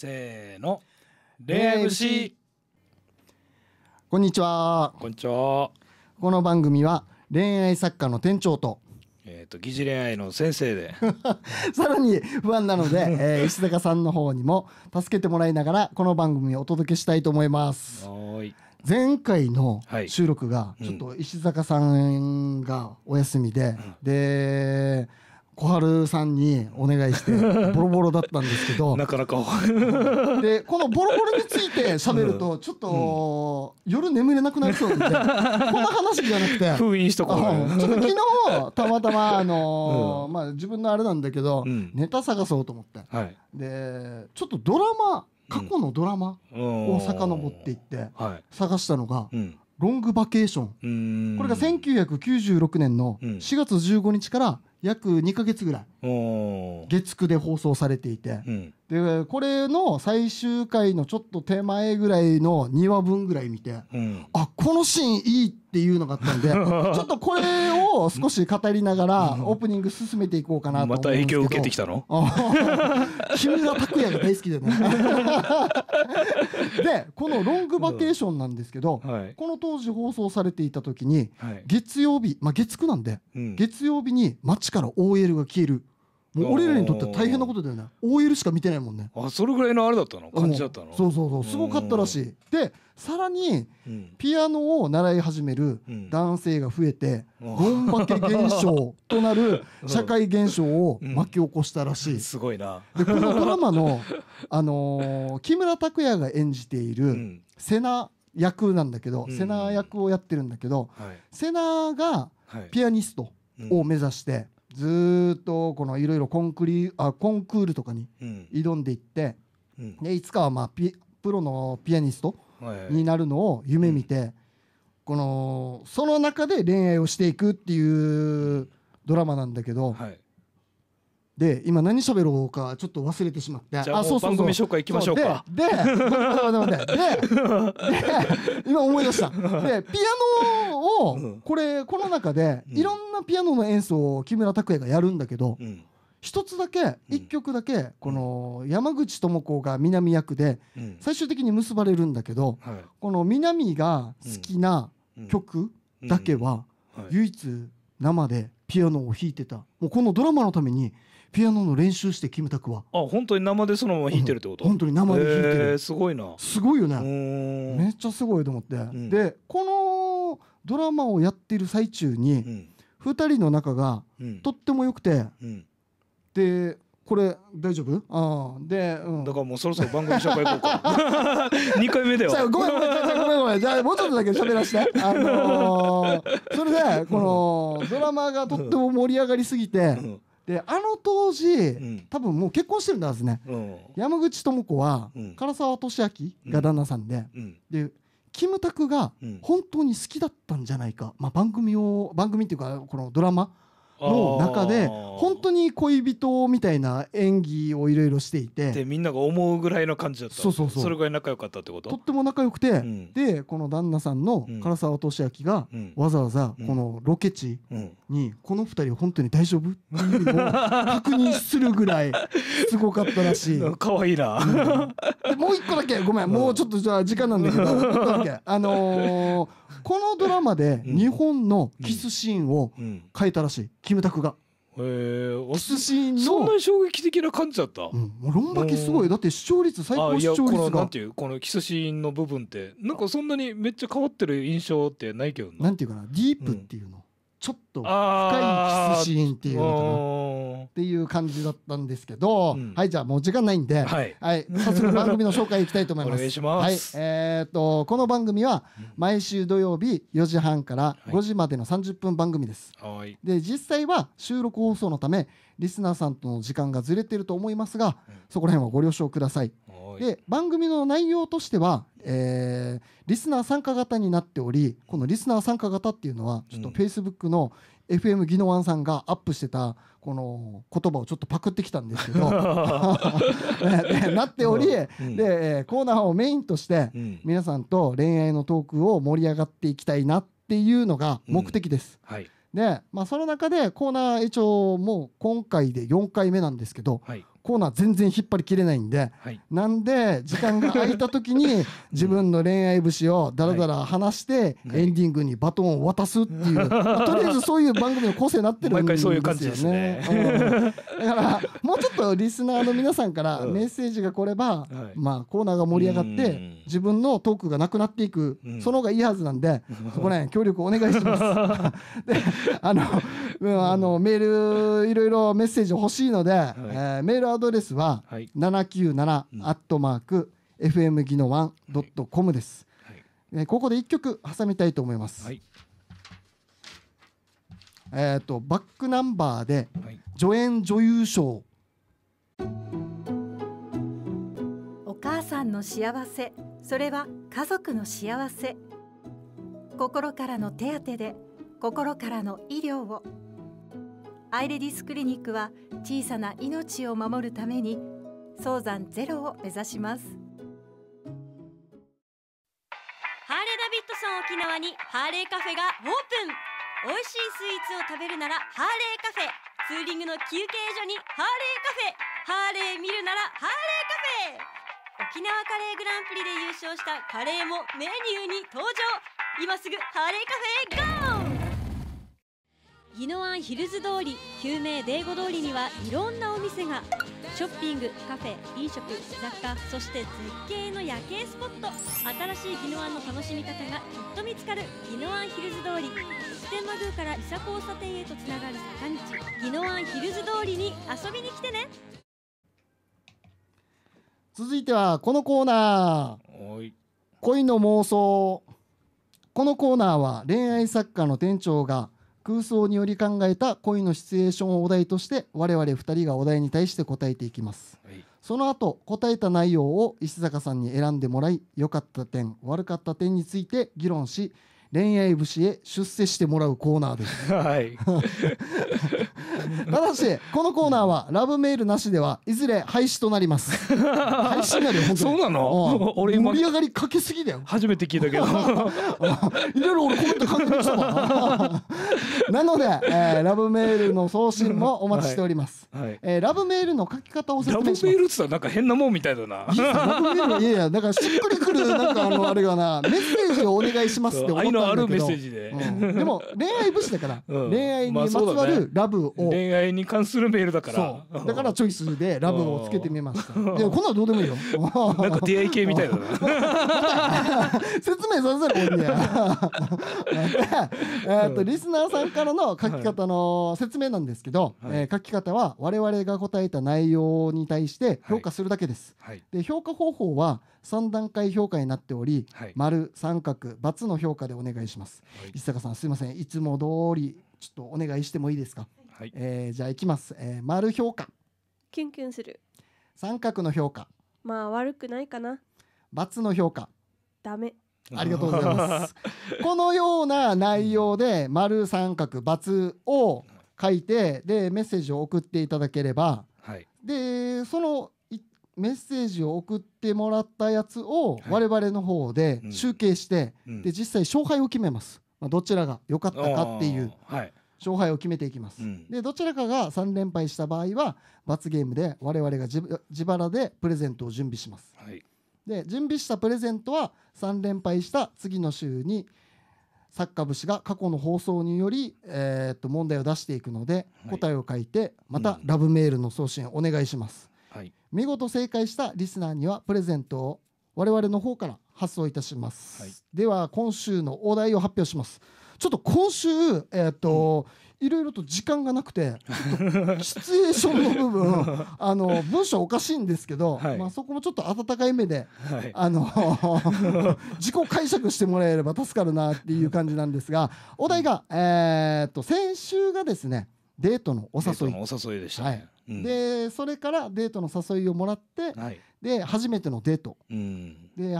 せーのレムシこんにちはこんにちはこの番組は恋愛作家の店長とえっ、ー、と疑似恋愛の先生で さらに不安なので、えー、石坂さんの方にも助けてもらいながらこの番組をお届けしたいと思いますはい前回の収録がちょっと石坂さんがお休みで、はいうん、で小春さんにお願いして ボロボロだったんですけどなかなかでこのボロボロについて喋るとちょっと、うん、夜眠れなくなりそうみた こんな話じゃなくて封印しとこうちょっと昨日たまたまあのーうん、まあ自分のあれなんだけど、うん、ネタ探そうと思って、はい、でちょっとドラマ過去のドラマを遡っていって探したのが、ロングバケーションこれが1996年の4月15日から約2か月ぐらい月9で放送されていて、うん、でこれの最終回のちょっと手前ぐらいの2話分ぐらい見て、うん、あこのシーンいいっていうのがあったんで ちょっとこれを少し語りながらオープニング進めていこうかなとまた影響受けてきたの木村 拓哉が大好きだよね でこの「ロングバケーション」なんですけど、うんはい、この当時放送されていた時に、月曜日、まあ、月9なんで、月曜日に街から OL が消える。もう俺らにとっては大変なことだよね OL しか見てないもんねあそれぐらいのあれだったの感じだったのそうそうそうすごかったらしいでさらにピアノを習い始める男性が増えてゴンバケ現象となる 社会現象を巻き起こしたらしい、うんすごいなでこのドラマの、あのー、木村拓哉が演じている瀬名役なんだけど、うん、役をやってるんだけど、はい、がピアニストを目指して、ずっとこのいろいろコンクリあコンクールとかに挑んでいって、うん、でいつかはまあピプロのピアニストになるのを夢見て、はいはい、このその中で恋愛をしていくっていうドラマなんだけど、はい、で今何喋ろうかちょっと忘れてしまってあそうそうそう番組紹介いきましょうかででで今思い出したでピアノをこれこの中でいろんなピアノの演奏を木村拓哉がやるんだけど、一つだけ一曲だけこの山口智子が南役で最終的に結ばれるんだけど、この南が好きな曲だけは唯一生でピアノを弾いてたもうこのドラマのためにピアノの練習してキムタクはあ本当に生でそのまま弾いてるってこと、うん、本当に生で弾いてる、えー、すごいなすごいよねめっちゃすごいと思って、うん、でこのドラマをやっている最中に、2人の仲がとっても良くて、でこれ大丈夫あで、うん、だからもうそろそろ番組紹介いこうか2 回目だよごめんごめんごめんごめんじゃあもうちょっとだけ喋らせて あのー、それでこのドラマがとっても盛り上がりすぎて、うん、であの当時、うん、多分もう結婚してるんだはずね、山口智子は唐沢俊明が旦那さんで、でキムタクが本当に好きだったんじゃないか、まあ、番組を番組っていうかこのドラマの中で本当に恋人みたいな演技をいろいろしていてでみんなが思うぐらいの感じだったそうそうそうそれぐらい仲良かったってこととっても仲良くて、うん、でこの旦那さんの唐沢俊明が、うん、わざわざこのロケ地に、この二人本当に大丈夫っていうのを確認するぐらいすごかったらしいかわいいな、うん、もう一個だけごめんもうちょっとじゃあ時間なんだけど 一個だけあのーこのドラマで日本のキスシーンを変えたらしいキムタクが。へえ、キスシーンのそんなに衝撃的な感じだった。うん、もうロンバキすごい。だって視聴率最高視聴率が。なんていうこのキスシーンの部分ってなんかそんなにめっちゃ変わってる印象ってないけどな。なんていうかなディープっていうの。ちょっと深いキスシーンっていうのかなっていう感じだったんですけど、うん、はいじゃあもう時間ないんで、はい、はい、早速番組の紹介いきたいと思います。いますはいえー、っとこの番組は毎週土曜日4時半から5時までの30分番組です。はい、で実際は収録放送のためリスナーさんとの時間がずれてると思いますが、そこら辺はご了承ください。で番組の内容としてはえー、リスナー参加型になっておりこのリスナー参加型っていうのはちょっと Facebook の FM ギノワンさんがアップしてたこの言葉をちょっとパクってきたんですけど なっており、うん、でコーナーをメインとして皆さんと恋愛のトークを盛り上がっていきたいなっていうのが目的です。うんはい、で、まあ、その中でコーナー一応もう今回で4回目なんですけど、はいコーナー全然引っ張りきれないんで、はい、なんで時間が空いた時に 自分の恋愛節をだらだら話してエンディングにバトンを渡すっていう、とりあえずそういう番組の構成になってるんですよね。だからもうちょっとリスナーの皆さんからメッセージが来れば、うん、まあ、コーナーが盛り上がって自分のトークがなくなっていく、うん、その方がいいはずなんでそこね協力お願いします。であのうん、あのメールいろいろメッセージ欲しいので、はい、えー、メールアドレスは、七九七アットマーク fm ギノワンドットコムです、はいえー、ここで一曲挟みたいと思います。はい、えっ、ー、とバックナンバーで、助演女優賞。お母さんの幸せ、それは家族の幸せ。心からの手当で心からの医療を。アイレディスクリニックは小さな命を守るために早産ゼロを目指しますハーレーダビッドソン沖縄にハーレーカフェがオープン美味しいスイーツを食べるならハーレーカフェツーリングの休憩所にハーレーカフェハーレー見るならハーレーカフェ沖縄カレーグランプリで優勝したカレーもメニューに登場今すぐハーレーカフェへゴー宜野湾ヒルズ通り救命デーゴ通りにはいろんなお店がショッピングカフェ飲食雑貨そして絶景の夜景スポット新しい宜野湾の楽しみ方がきっと見つかる宜野湾ヒルズ通り普天間宮から伊佐交差点へとつながる坂道宜野湾ヒルズ通りに遊びに来てね続いてはこのコーナー恋の妄想このコーナーは恋愛作家の店長が「空想により考えた恋のシチュエーションをお題として我々2人がお題に対して答えていきます、はい、その後答えた内容を石坂さんに選んでもらい良かった点悪かった点について議論し恋愛節へ出世してもらうコーナーです、はい、ただしこのコーナーはラブメールなしではいずれ廃止となります 廃止になるよ本当にそうなの 俺盛り上がりかけすぎだよ初めて聞いたけどいろいろ俺コメント確認したわなので、えー、ラブメールの送信もお待ちしております、はいはい、えー、ラブメールの書き方を説明しますラブメールってなんか変なもんみたいだないやラブメールいやいやなんかしっくりくるなんかあのあれがなメッセージをお願いしますって思ったんだけど愛のあるメッセージで、うん、でも恋愛物資だから、うん、恋愛にまつわるラブを恋愛に関するメールだからそうだからチョイスでラブをつけてみましたでこんなのどうでもいいよなんか出会い系みたいだな 説明させろこん えっとリスナーさんからの書き方の説明なんですけど、はい、えー、書き方は我々が答えた内容に対して評価するだけです、はい、で評価方法は3段階評価になっており、はい、丸三角×の評価でお願いします、はい、石坂さんすいませんいつも通りちょっとお願いしてもいいですかはい、えー、じゃあいきます、えー、丸評価キュンキュンする三角の評価まあ悪くないかな×の評価ダメありがとうございます このような内容で丸三角×を書いてでメッセージを送っていただければ、はい、でそのメッセージを送ってもらったやつを我々の方で集計して、はいうん、で実際勝敗を決めます、まあ、どちらが良かったかっていう、はい、勝敗を決めていきます、うん、でどちらかが3連敗した場合は罰ゲームで我々が自腹でプレゼントを準備します、はい、で準備したプレゼントは3連敗した次の週にサッー部節が過去の放送により、えっと問題を出していくので、答えを書いてまたラブメールの送信お願いします、はい、見事正解したリスナーにはプレゼントを我々の方から発送いたします、はい、では今週のお題を発表しますちょっと今週えっ、ー、と、いろいろと時間がなくて、シチュエーションの部分、あの文章おかしいんですけど、はい、まあそこもちょっと温かい目で、はい、あの自己解釈してもらえれば助かるなっていう感じなんですが、お題がえっ、ー、と先週がですね、デートのお誘い。お誘いでしたね、はいうん、でそれからデートの誘いをもらって、はい、で初めてのデート、うん、で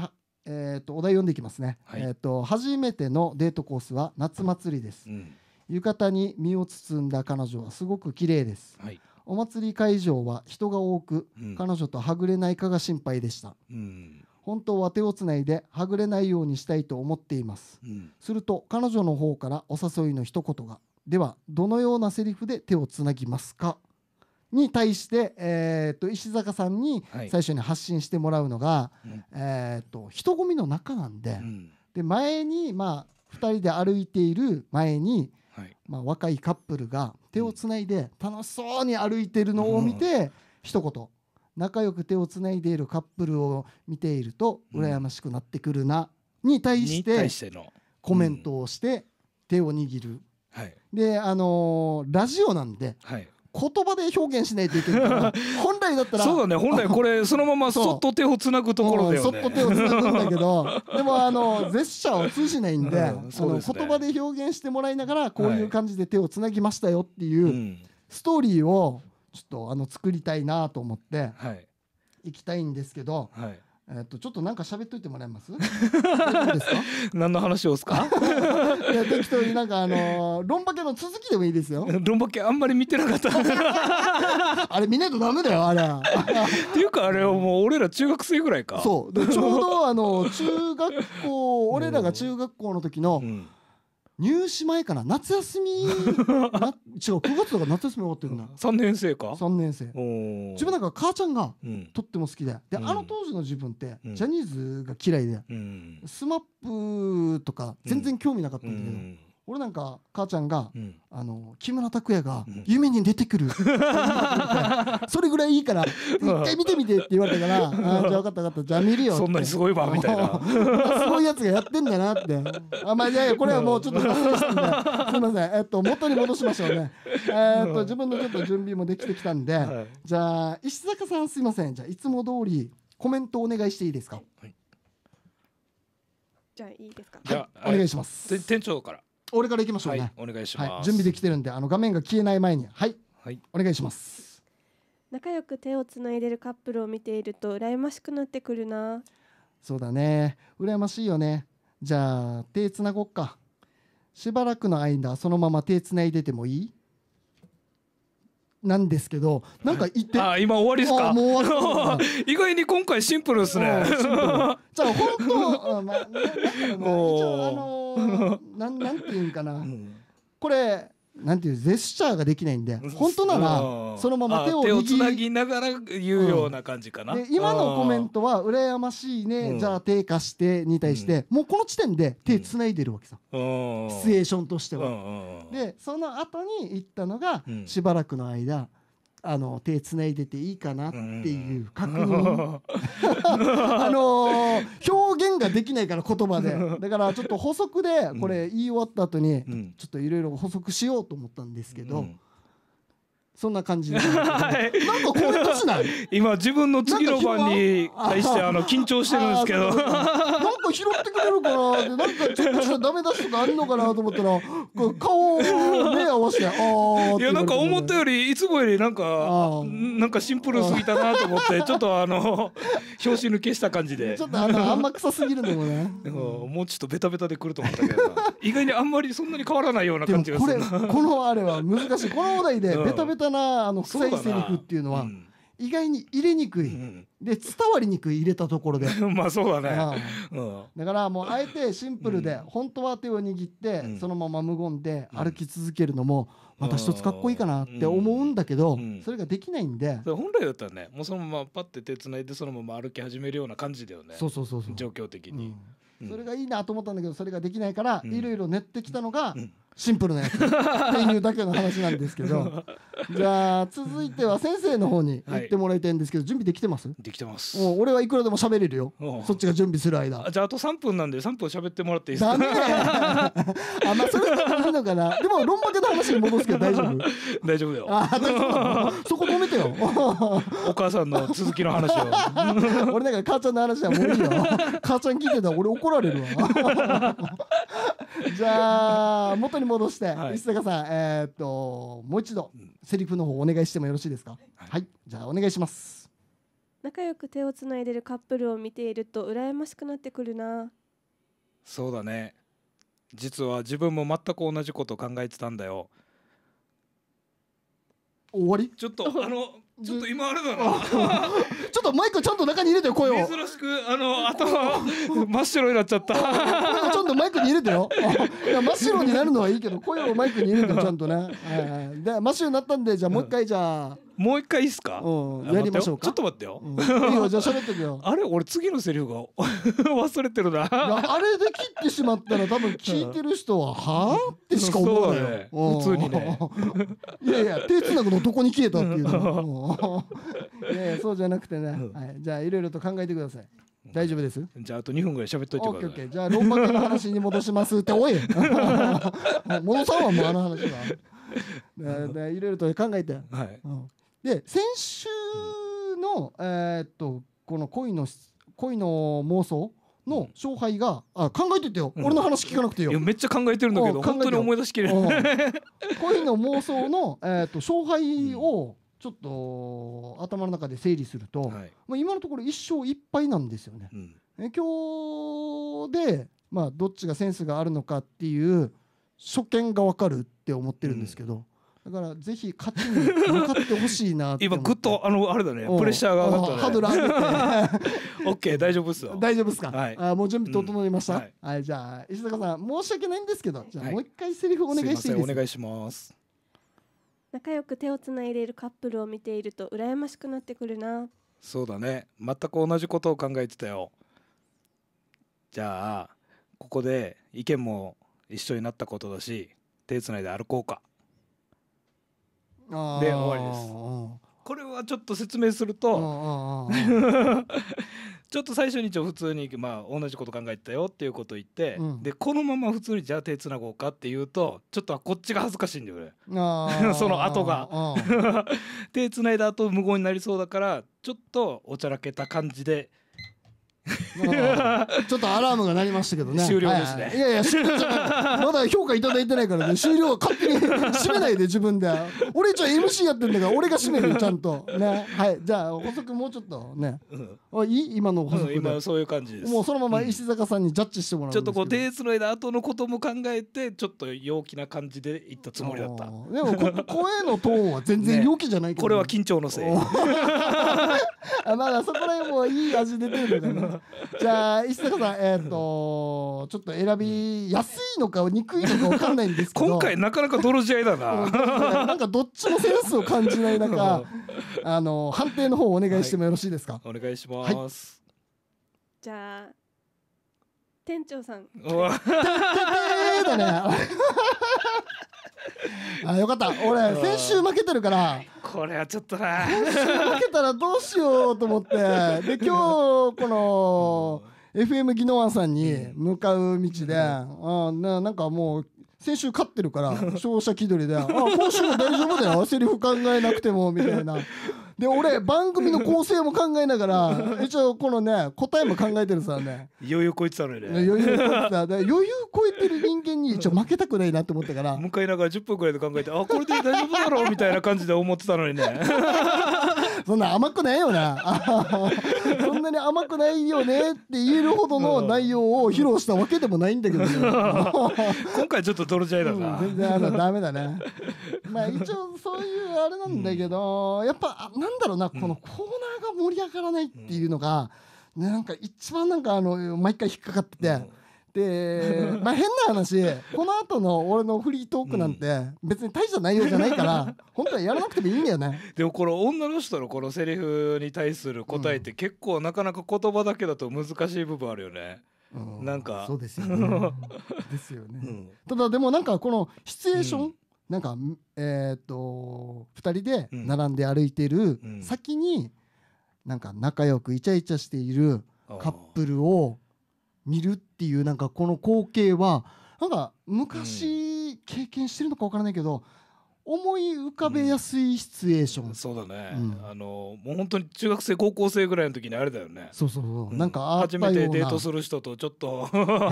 えーと、お題読んでいきますね、はい、えーと、初めてのデートコースは夏祭りです、うん、浴衣に身を包んだ彼女はすごく綺麗です、はい、お祭り会場は人が多く、うん、彼女とはぐれないかが心配でした、うん、本当は手をつないではぐれないようにしたいと思っています、すると彼女の方からお誘いの一言がではどのようなセリフで手をつなぎますかに対して、えー、と石坂さんに最初に発信してもらうのが、えー、と人混みの中なんで,、で前に、まあ、2人で歩いている前に、まあ、若いカップルが手をつないで楽しそうに歩いているのを見て、一言仲良く手をつないでいるカップルを見ていると羨ましくなってくるな、に対してコメントをして手を握る、であのラジオなんで、言葉で表現しないといけない 本来だったらそうだね本来これそのままそっと手をつなぐところだよねそっと手をつなぐんだけど でもあの絶者を通じないんで言葉で表現してもらいながらこういう感じで手をつなぎましたよっていうストーリーをちょっとあの作りたいなと思って、い、行きたいんですけど、はいえっと、ちょっとなんか喋っといてもらえます。何の話をすか。いや、適当になんか、あのー、論破けの続きでもいいですよ。論破け、あんまり見てなかった。あれ、見ないとダメだよ、あれ。っていうか、あれ、はもう、俺ら中学生ぐらいか。そう、ちょうど、あの、中学校、俺らが中学校の時の。うん入試前かな夏休み な違う9月とか夏休み終わってるなだ3年生か3年生自分なんか母ちゃんがとっても好きで,、で、うん、あの当時の自分ってジャニーズが嫌いで、うん、スマップとか全然興味なかったんだけど、うん俺なんか母ちゃんが、うん、あの木村拓哉が夢に出てくる、うん、それぐらいいいから一回見てみてって言われたから あじゃあ分かった分かったじゃあ見るよそんなにすごいわみたいなすご いやつがやってんだなってあまあいやいやこれはもうちょっと すいませんえっと元に戻しましょうねえっと自分のちょっと準備もできてきたんで、はい、じゃあ石坂さんすいませんじゃあいつも通りコメントお願いしていいですか、はい、じゃあいいですかはい、お願いします店長から俺からいきましょうね、はい、お願いします、はい、準備できてるんであの画面が消えない前にはい、はい、お願いします仲良く手をつないでるカップルを見ていると羨ましくなってくるなそうだね羨ましいよねじゃあ手つなごっかしばらくの間そのまま手つないでてもいいなんですけど、なんか言って。あ、今終わりですか。意外に今回シンプルですね。じゃあ、本当、まあ、ね、もう、のなんなんていうんかな、これなんていうジェスチャーができないんで本当ならそのまま手を手をつなぎながら言うような感じかな、うん、今のコメントは「羨ましいね、うん、じゃあ手貸して」に対して、うん、もうこの時点で手つないでるわけさ、シチュエーションとしては。でその後に言ったのが、しばらくの間「あの手つないでていいかなっていう確認 あのー、表現ができないから言葉でだからちょっと補足でこれ言い終わった後にちょっといろいろ補足しようと思ったんですけど、うんそんな感じ な,、んかこう一つない 今自分の次の番に対してあの緊張してるんですけどなんか拾ってくれるかなってなんかちょっとダメ出しとかあるのかなと思ったら顔を目合わせてああいやなんか思ったよりいつもよりなんかなんかシンプルすぎたなと思って ちょっとあの表紙抜けした感じでちょっとあのあんま臭すぎるのもね、うもうちょっとベタベタでくると思ったけど意外にあんまりそんなに変わらないような感じがするこれこのあれは難しいこのお題でベタベタなあの臭いセリフっていうのは意外に入れにくい、うん、で伝わりにくい入れたところで まあそうだね、うん、だからもうあえてシンプルで、本当は手を握って、そのまま無言で歩き続けるのもまた一つかっこいいかなって思うんだけど、それができないんで本来だったらねもうそのままパッて手つないでそのまま歩き始めるような感じだよねそうそうそうそう状況的に。それがいいなと思ったんだけどそれができないからいろいろ練ってきたのが、シンプルなやつっていうだけの話なんですけど じゃあ続いては先生の方に行ってもらいたいんですけど、はい、準備できてますできてますも俺はいくらでも喋れるよそっちが準備する間じゃああと3分なんで3分喋ってもらっていいですかダメ あまあそれでいいのかなでも論破けの話に戻すけど大丈夫 大丈夫だよあそこ止めてよお母さんの続きの話を俺なんか母ちゃんの話はもういいよ母ちゃん聞いてたら俺怒られるわ じゃあ元に戻して、はい、石坂さん、えー、っともう一度、セリフの方お願いしてもよろしいですか、はい、はい、じゃあお願いします仲良く手をつないでるカップルを見ていると羨ましくなってくるなそうだね実は自分も全く同じこと考えてたんだよ終わりちょっとあのちょっと今あれだな ちょっとマイクちゃんと中に入れてよ声を珍しくあの頭真っ白になっちゃったちょっとマイクに入れてよいや真っ白になるのはいいけど声をマイクに入れてよちゃんとね、はいで真っ白になったんでじゃあもう一回じゃあ、うん、もう一回いいっすか、うん、やりましょうかちょっと待ってよ、うん、いいよじゃあ喋ってくよ あれ俺次のセリフが 忘れてるなあれで切ってしまったら多分聞いてる人ははあってしか思わないよ、ね、普通にねいやいや手つなぐのどこに消えたっていうのいやいやそうじゃなくてね、はい、じゃあいろいろと考えてください大丈夫ですじゃああと2分ぐらい喋っといてくださいじゃあロンの話に戻しますっておい 戻さんはもうあの話はいろいろと考えて、はい、うん、で先週の、うん、えー、っとこの恋の恋の妄想の勝敗が、あ考えててよ、うん、俺の話聞かなくてよいやめっちゃ考えてるんだけど本当に思い出しきれない恋の妄想の、えー、っと勝敗を、ちょっと頭の中で整理すると、はい、まあ、今のところ一勝一敗なんですよね。うん、今日で、まあ、どっちがセンスがあるのかっていう初見が分かるって思ってるんですけど、うん、だからぜひ勝ちに向かってほしいなって今ぐっとあのあれだねプレッシャーが上がったねハードル上げて OK 大丈夫っすよ大丈夫っすか、はい、あもう準備整いました、うんはい、はい、じゃあ石坂さん申し訳ないんですけどじゃあもう一回セリフお願いしていいですか、お願いします仲良く手をつないでいるカップルを見ていると羨ましくなってくるなそうだね全く同じことを考えてたよじゃあここで意見も一緒になったことだし手つないで歩こうかで終わりですこれはちょっと説明すると ちょっと最初に一応普通に、まあ、同じこと考えてたよっていうこと言って、うん、でこのまま普通にじゃあ手つなごうかっていうとちょっとこっちが恥ずかしいんだよ その後が 手つないだ後無言になりそうだからちょっとおちゃらけた感じで ちょっとアラームが鳴りましたけどね。終了ですね。はい、いやいや、終了まだ評価いただいてないからね、終了勝手に締めないで、自分で。俺一応 MC やってるんだから、俺が締めるちゃんと。ね。はい。じゃあ、補足もうちょっとね。うん、いい今の補足で、うん、今そういう感じです。もうそのまま石坂さんにジャッジしてもらうん、ちょっとこう、手ーなの間後のことも考えて、ちょっと陽気な感じでいったつもりだった。でも声のトーンは全然陽気じゃないけど、ねね、これは緊張のせい。あまだそこら辺もいい味出てるけどな。じゃあ石坂さんえっ、ー、とちょっと選びやすいのか憎いのか分かんないんですけど今回なかなか泥仕合だな、な、んかどっちもセンスを感じない中 あの判定の方お願いしてもよろしいですか、はい、お願いします、はい、じゃあ店長さん。あよかった俺先週負けてるからこれはちょっとな先週負けたらどうしようと思ってで 今日この FM 宜野湾さんに向かう道で、うん、あななんかもう先週勝ってるから勝者気取りで「あ今週も大丈夫だよセリフ考えなくても」みたいな。で俺番組の構成も考えながら一応このね答えも考えてるさね余裕超えてたのよね余裕超えてた余裕超えてる人間に一応負けたくないなって思ったから向かいながら10分くらいで考えてあこれで大丈夫だろうみたいな感じで思ってたのにね そんな甘くないよなんなに甘くないよねって言えるほどの内容を披露したわけでもないんだけど、ね、今回ちょっと泥じゃいだな、うん、全然あのダメだねまあ一応そういうあれなんだけど、うん、やっぱなんだろうなこのコーナーが盛り上がらないっていうのが、ね、なんか一番なんかあの毎回引っかかってて。で、まあ、変な話、この後の俺のフリートークなんて、別に大した内容じゃないから、本当はやらなくてもいいんだよね。でも、この女の人のこのセリフに対する答えって、結構なかなか言葉だけだと難しい部分あるよね。うん、なんか。そうですよね。ですよね。うん、ただ、でもなんか、このシチュエーション、うん、なんか、えー、っと、2人で並んで歩いてる先に、なんか仲良くイチャイチャしているカップルを、見るっていうなんかこの光景はなんか昔経験してるのかわからないけど、思い浮かべやすいシチュエーション、うん、そうだね、うん、あのもう本当に中学生高校生ぐらいの時にあれだよねそうそうそう、うん、なんか初めてデートする人とちょっと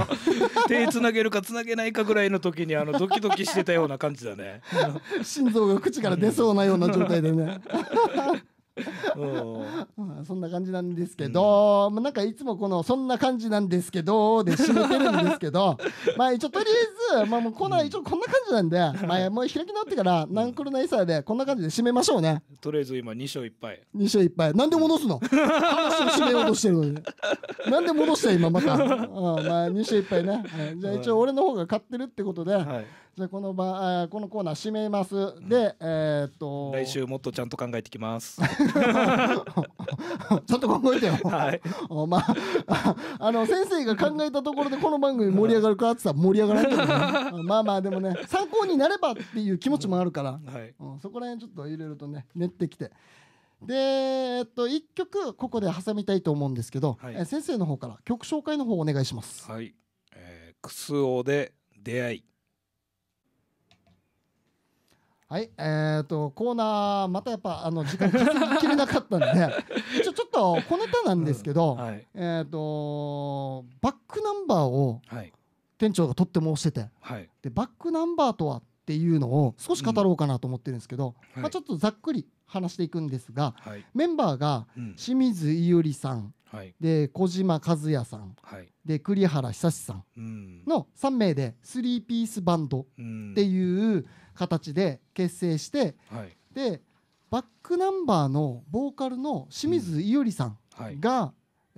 手つなげるかつなげないかぐらいの時にあのドキドキしてたような感じだね 心臓が口から出そうなような状態でね そんな感じなんですけど、うん、まあ、なんかいつもこの「そんな感じなんですけど」で締めてるんですけど まあ一応とりあえず、まあ、もうコーナー一応こんな感じなんで、まあ、もう開き直ってからナンクルナイサーでこんな感じで締めましょうねとりあえず今2勝1敗2勝1敗なんで戻すの話を締めようとしてるのになんで戻した今また、うんまあ、2勝1敗ね、はい、じゃあ一応俺の方が勝ってるってことで、はいじゃこの場、このコーナー締めます。うん、で、えー、っと来週もっとちゃんと考えてきます。ちゃんと考えてよ。はい。おまあ あの先生が考えたところでこの番組盛り上がるかってさ盛り上がらないけど、ね、まあまあでもね参考になればっていう気持ちもあるから、はい、うん、そこら辺ちょっといろいろとね練ってきて。で、えっと、1曲ここで挟みたいと思うんですけど、はい、え先生の方から曲紹介の方お願いします。はい、えー、クスオで出会いはい、えーと、コーナーまたやっぱあの時間切れなかったんでちょ ちょっと小ネタなんですけど、うんはい、えっ、ー、とバックナンバーを店長がとってもしてて、はい、でバックナンバーとはっていうのを少し語ろうかなと思ってるんですけど、うん、まあ、ちょっとざっくり話していくんですが、はい、メンバーが清水伊織さん、はい、で小島和也さん、はい、で栗原久志さんの3名で3ピースバンドっていう形で結成して、はい、でバックナンバーのボーカルの清水伊織さんが、うん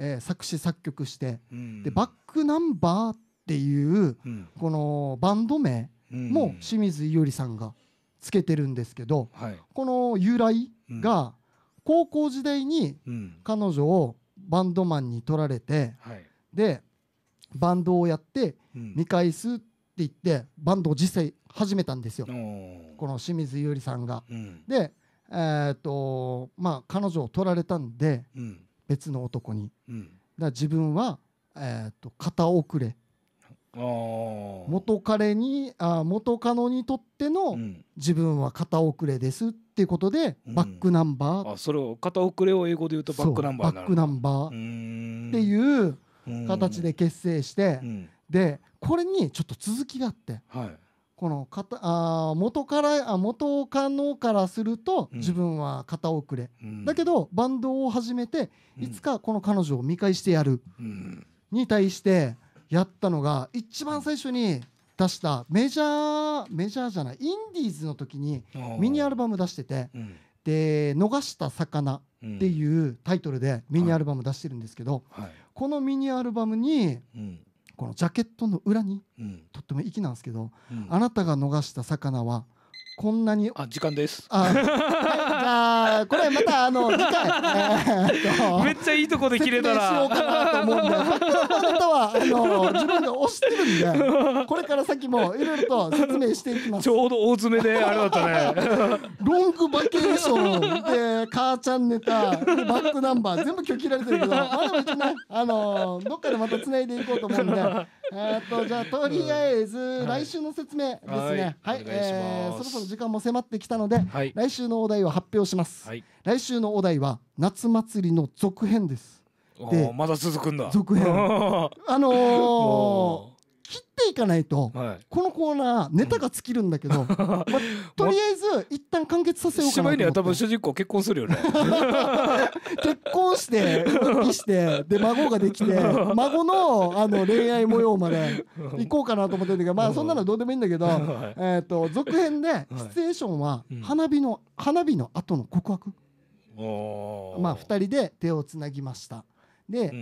えー、作詞作曲して、うん、でバックナンバーっていう、うん、このバンド名も清水伊織さんがつけてるんですけど、うん、この由来が高校時代に彼女をバンドマンに取られて、はい、でバンドをやって見返すって言って、バンドを実際始めたんですよこの清水優里さんが。うん、でえー、っとまあ彼女を取られたんで、うん、別の男に。だ自分は、えー、っと片遅れ元彼にあ元カノにとっての自分は片遅れですっていうことで、バックナンバー、あそれを片遅れを英語で言うとバックナンバーバックナンバーっていう形で結成して、でこれにちょっと続きがあって、はい、このかたあ元からあ元カノからすると自分は片遅れ、うん、だけどバンドを始めていつかこの彼女を見返してやる、に対して。やったのが一番最初に出したメジャーメジャーじゃないインディーズの時にミニアルバム出してて、で「逃した魚」っていうタイトルでミニアルバム出してるんですけど、このミニアルバムに、このジャケットの裏に、とっても粋なんですけど、あなたが逃した魚は「こんなにあ時間ですあ、じゃあこれまたあの次回めっちゃいいとこで切れたらそうかなと思うんで方はあの自分が押してるんで これから先もいろいろと説明していきますちょうど大詰めであれだったねロングバケーションで母ちゃんネタバックナンバー全部今日切られてるけどまあでもねあのどっかでまた繋いでいこうと思うんでえっとじゃあとりあえず、来週の説明ですね。はい、えそろそろ時間も迫ってきたので、はい、来週のお題を発表します。はい、来週のお題は夏祭りの続編です。でまだ続くんだ続編 あのー、切っていかないと、はい、このコーナーネタが尽きるんだけど、う んまあ、とりあえず一旦完結させようかなとには多分主人公結婚するよね 結婚して復帰してで孫ができて孫のあの恋愛模様まで行こうかなと思ってるんだけどまあそんなのどうでもいいんだけど、えー、と続編でシチュエーションは花火の、花火の後の告白まあ2人で手をつなぎましたで、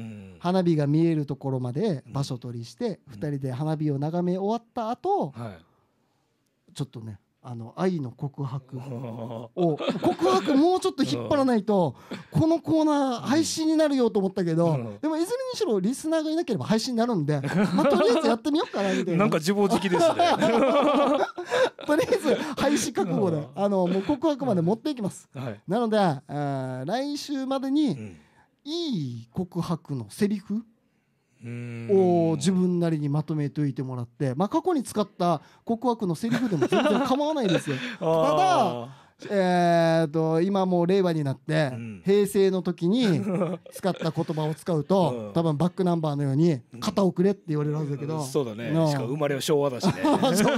花火が見えるところまで場所取りして、う2人で花火を眺め終わった後、うちょっとねあの愛の告白を 告白もうちょっと引っ張らないとこのコーナー配信になるよと思ったけどでもいずれにしろリスナーがいなければ配信になるんでまとりあえずやってみようかなみたいな なんか自暴自棄ですね とりあえず廃止覚悟であのもう告白まで持っていきますなので来週までに、いい告白のセリフを自分なりにまとめておいてもらって、まあ、過去に使った告白のセリフでも全然構わないですよ。ただえっと今もう令和になって、平成の時に 使った言葉を使うと、多分バックナンバーのように肩をくれって言われるはずだけど、そうだねしか生まれは昭和だしね そうですね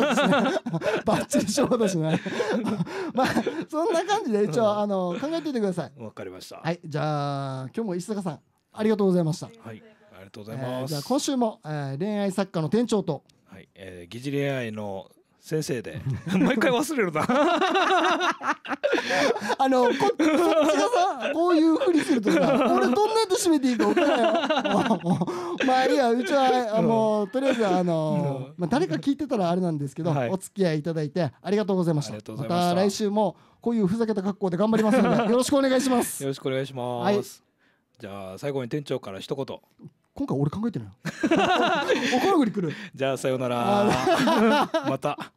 バッチリ昭和だしね まあそんな感じで一応、あの考えておいてくださいわかりましたはいじゃあ今日も石坂さんありがとうございましたはいありがとうございます、じゃあ今週も、えー、恋愛作家の店長とはい、えー、疑似恋愛の先生で毎 回忘れるな あの こっちがさこういうふりするとさ俺どんなやつ締めていいか分からんよまあいいやうちはあのとりあえずあの、まあ、誰か聞いてたらあれなんですけど、はい、お付き合いいただいてありがとうございましたまた来週もこういうふざけた格好で頑張りますのでよろしくお願いしますよろしくお願いします、はい、じゃあ最後に店長から一言今回俺考えてないこらぐり来るじゃあさようならまた